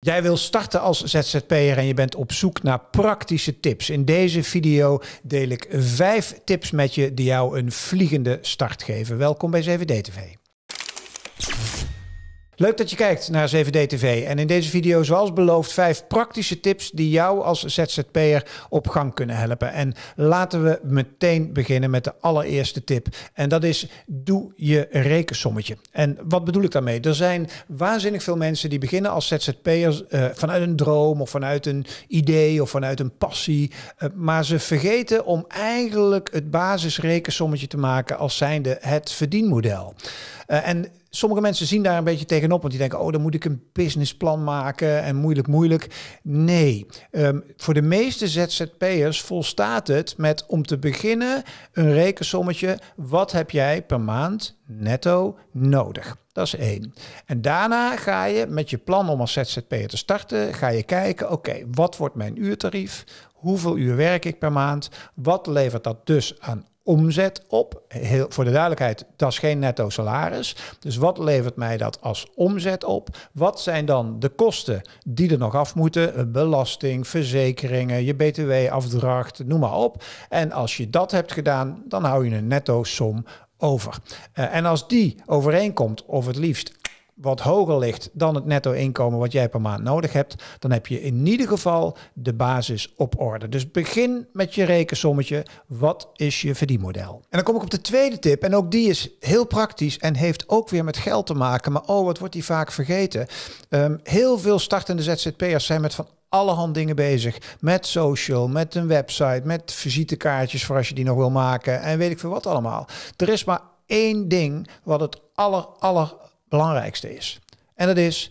Jij wil starten als ZZP'er en je bent op zoek naar praktische tips. In deze video deel ik vijf tips met je die jou een vliegende start geven. Welkom bij zvd TV. Leuk dat je kijkt naar 7D-TV. En in deze video, zoals beloofd, vijf praktische tips die jou als ZZP'er op gang kunnen helpen. En laten we meteen beginnen met de allereerste tip. En dat is, doe je rekensommetje. En wat bedoel ik daarmee? Er zijn waanzinnig veel mensen die beginnen als ZZP'er uh, eh, vanuit een droom of vanuit een idee of vanuit een passie. Eh, maar ze vergeten om eigenlijk het basisrekensommetje te maken als zijnde het verdienmodel. Eh, en sommige mensen zien daar een beetje tegenop, want die denken, oh, dan moet ik een businessplan maken en moeilijk, moeilijk. Nee, ehm, voor de meeste ZZP'ers volstaat het met om te beginnen een rekensommetje. Wat heb jij per maand netto nodig? Dat is één. En daarna ga je met je plan om als ZZP'er te starten, ga je kijken, oké, wat wordt mijn uurtarief? Hoeveel uur werk ik per maand? Wat levert dat dus aan omzet op. Heel, voor de duidelijkheid, dat is geen netto salaris. Dus wat levert mij dat als omzet op? Wat zijn dan de kosten die er nog af moeten? Eh, belasting, verzekeringen, je btw-afdracht, noem maar op. En als je dat hebt gedaan, dan hou je een netto som over. Eh, en als die overeenkomt of het liefst wat hoger ligt dan het netto inkomen wat jij per maand nodig hebt, dan heb je in ieder geval de basis op orde. Dus begin met je rekensommetje. Wat is je verdienmodel? En dan kom ik op de tweede tip. En ook die is heel praktisch en heeft ook weer met geld te maken. Maar oh, wat wordt die vaak vergeten? Ehm, heel veel startende ZZP'ers zijn met van alle hand dingen bezig. Met social, met een website, met visitekaartjes voor als je die nog wil maken. En weet ik veel wat allemaal. Er is maar één ding wat het aller, aller belangrijkste is. En dat is,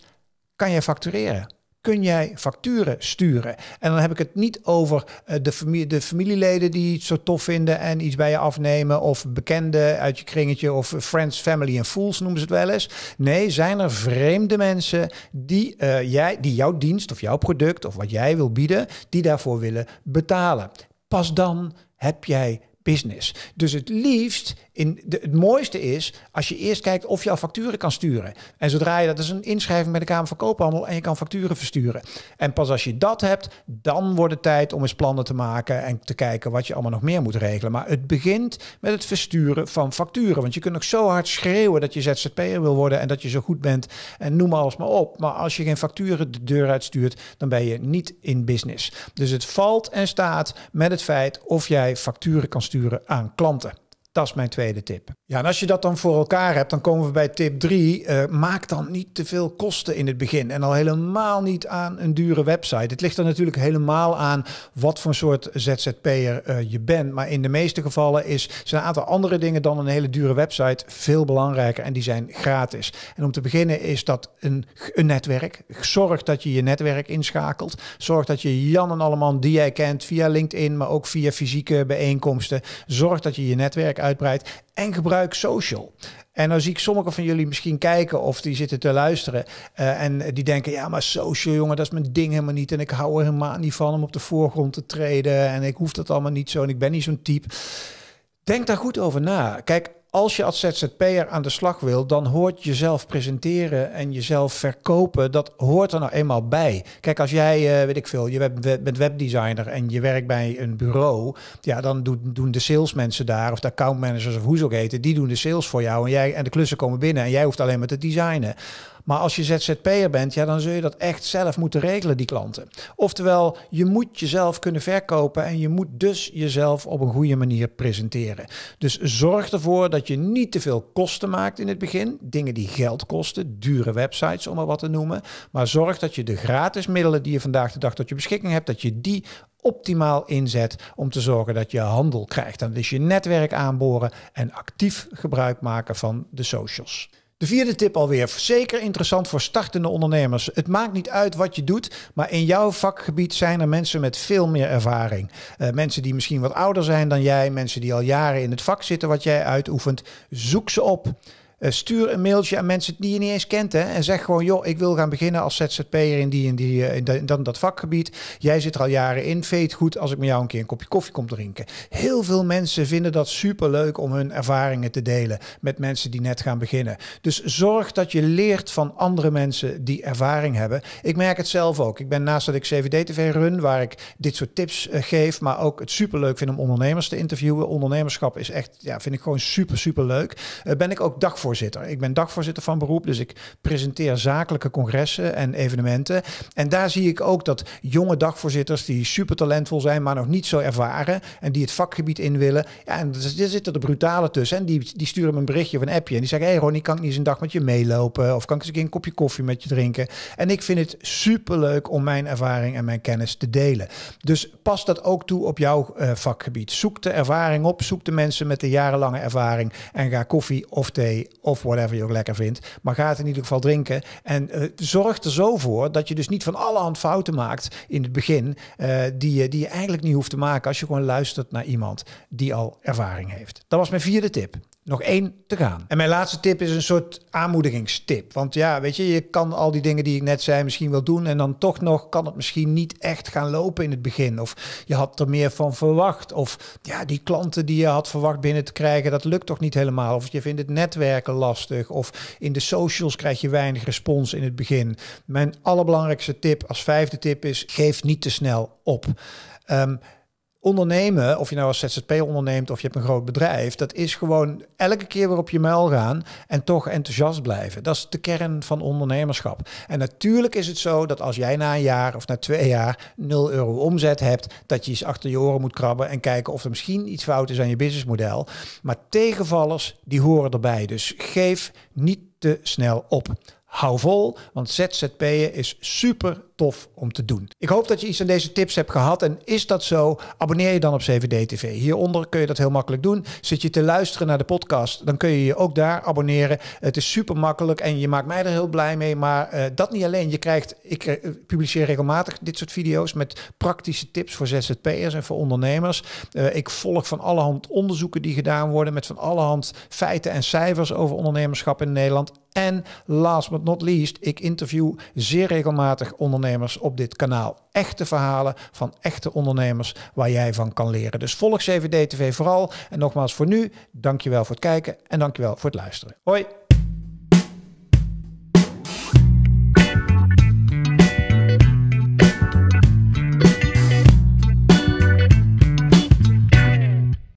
kan jij factureren? kun jij facturen sturen. En dan heb ik het niet over eh, de, familie, de familieleden die iets zo tof vinden en iets bij je afnemen. Of bekenden uit je kringetje of friends, family en fools noemen ze het wel eens. Nee, zijn er vreemde mensen die, eh, jij, die jouw dienst of jouw product of wat jij wil bieden, die daarvoor willen betalen. Pas dan heb jij business. Dus het liefst, in de, het mooiste is als je eerst kijkt of je al facturen kan sturen. En zodra je dat is een inschrijving bij de Kamer van Koophandel en je kan facturen versturen. En pas als je dat hebt, dan wordt het tijd om eens plannen te maken en te kijken wat je allemaal nog meer moet regelen. Maar het begint met het versturen van facturen. Want je kunt ook zo hard schreeuwen dat je ZZP'er wil worden en dat je zo goed bent en noem alles maar op. Maar als je geen facturen de deur uitstuurt, dan ben je niet in business. Dus het valt en staat met het feit of jij facturen kan sturen aan klanten. Dat is mijn tweede tip. Ja, en als je dat dan voor elkaar hebt, dan komen we bij tip 3. Eh, maak dan niet te veel kosten in het begin. En al helemaal niet aan een dure website. Het ligt er natuurlijk helemaal aan wat voor soort ZZP'er uh, je bent. Maar in de meeste gevallen is, zijn een aantal andere dingen dan een hele dure website veel belangrijker. En die zijn gratis. En om te beginnen is dat een, netwerk. Zorg dat je je netwerk inschakelt. Zorg dat je Jan en Alleman die jij kent via LinkedIn, maar ook via fysieke bijeenkomsten. Zorg dat je je netwerk uitbreidt. En gebruik social. En dan zie ik sommigen van jullie misschien kijken of die zitten te luisteren. Eh, en die denken, ja, maar social, jongen, dat is mijn ding helemaal niet. En ik hou er helemaal niet van om op de voorgrond te treden. En ik hoef dat allemaal niet zo. En ik ben niet zo'n type. Denk daar goed over na. Kijk, als je als ZZP'er aan de slag wil, dan hoort jezelf presenteren en jezelf verkopen. Dat hoort er nou eenmaal bij. Kijk, als jij, eh, weet ik veel, je bent, webdesigner en je werkt bij een bureau. Ja, dan doen, doen de salesmensen daar, of de accountmanagers of hoe ze ook heten, die doen de sales voor jou. En, jij, en de klussen komen binnen en jij hoeft alleen maar te designen. Maar als je ZZP'er bent, ja, dan zul je dat echt zelf moeten regelen, die klanten. Oftewel, je moet jezelf kunnen verkopen en je moet dus jezelf op een goede manier presenteren. Dus zorg ervoor dat je niet te veel kosten maakt in het begin. Dingen die geld kosten, dure websites om maar wat te noemen. Maar zorg dat je de gratis middelen die je vandaag de dag tot je beschikking hebt, dat je die optimaal inzet om te zorgen dat je handel krijgt. Dan dus je netwerk aanboren en actief gebruik maken van de socials. De vierde tip alweer. Zeker interessant voor startende ondernemers. Het maakt niet uit wat je doet, maar in jouw vakgebied zijn er mensen met veel meer ervaring. Eh, mensen die misschien wat ouder zijn dan jij, mensen die al jaren in het vak zitten wat jij uitoefent. Zoek ze op. Eh, stuur een mailtje aan mensen die je niet eens kent. Hè, en zeg gewoon, joh, ik wil gaan beginnen als ZZP'er in die in die, eh, in, dat, in dat, vakgebied. Jij zit er al jaren in. Veet goed als ik met jou een keer een kopje koffie kom drinken. Heel veel mensen vinden dat superleuk om hun ervaringen te delen met mensen die net gaan beginnen. Dus zorg dat je leert van andere mensen die ervaring hebben. Ik merk het zelf ook. Ik ben naast dat ik CVD-TV run, waar ik dit soort tips eh, geef, maar ook het superleuk vind om ondernemers te interviewen. Ondernemerschap is echt, ja, vind ik gewoon super, super leuk. ben ik ook dag voor ik ben dagvoorzitter van beroep, dus ik presenteer zakelijke congressen en evenementen. En daar zie ik ook dat jonge dagvoorzitters die super talentvol zijn, maar nog niet zo ervaren en die het vakgebied in willen. Ja, en er zitten de brutale tussen en die, die sturen me een berichtje of een appje en die zeggen, hé hey Ronnie, kan ik niet eens een dag met je meelopen of kan ik eens een, een kopje koffie met je drinken? En ik vind het super leuk om mijn ervaring en mijn kennis te delen. Dus pas dat ook toe op jouw eh, vakgebied. Zoek de ervaring op, zoek de mensen met de jarenlange ervaring en ga koffie of thee of whatever je ook lekker vindt. Maar ga het in ieder geval drinken. En uh, eh, zorg er zo voor dat je dus niet van alle hand fouten maakt in het begin. Eh, die, je, die je eigenlijk niet hoeft te maken als je gewoon luistert naar iemand die al ervaring heeft. Dat was mijn vierde tip. Nog één te gaan. En mijn laatste tip is een soort aanmoedigingstip. Want ja, weet je, je kan al die dingen die ik net zei misschien wel doen. En dan toch nog kan het misschien niet echt gaan lopen in het begin. Of je had er meer van verwacht. Of ja, die klanten die je had verwacht binnen te krijgen, dat lukt toch niet helemaal. Of je vindt het netwerk lastig. Of in de socials krijg je weinig respons in het begin. Mijn allerbelangrijkste tip als vijfde tip is: geef niet te snel op. Ehm, ondernemen, of je nou als ZZP onderneemt of je hebt een groot bedrijf, dat is gewoon elke keer weer op je muil gaan en toch enthousiast blijven. Dat is de kern van ondernemerschap. En natuurlijk is het zo dat als jij na een jaar of na twee jaar 0 euro omzet hebt, dat je eens achter je oren moet krabben en kijken of er misschien iets fout is aan je businessmodel. Maar tegenvallers, die horen erbij. Dus geef niet te snel op. Hou vol, want ZZP'en is super tof om te doen. Ik hoop dat je iets aan deze tips hebt gehad. En is dat zo? Abonneer je dan op CVD TV. Hieronder kun je dat heel makkelijk doen. Zit je te luisteren naar de podcast, dan kun je je ook daar abonneren. Het is super makkelijk en je maakt mij er heel blij mee. Maar eh, dat niet alleen. Je krijgt, ik eh, publiceer regelmatig dit soort video's met praktische tips voor ZZP'ers en voor ondernemers. Eh, ik volg van alle hand onderzoeken die gedaan worden met van alle hand feiten en cijfers over ondernemerschap in Nederland. En last but not least, ik interview zeer regelmatig ondernemers ondernemers op dit kanaal. Echte verhalen van echte ondernemers waar jij van kan leren. Dus volg CVD TV vooral. En nogmaals voor nu, dankjewel voor het kijken en dankjewel voor het luisteren. Hoi!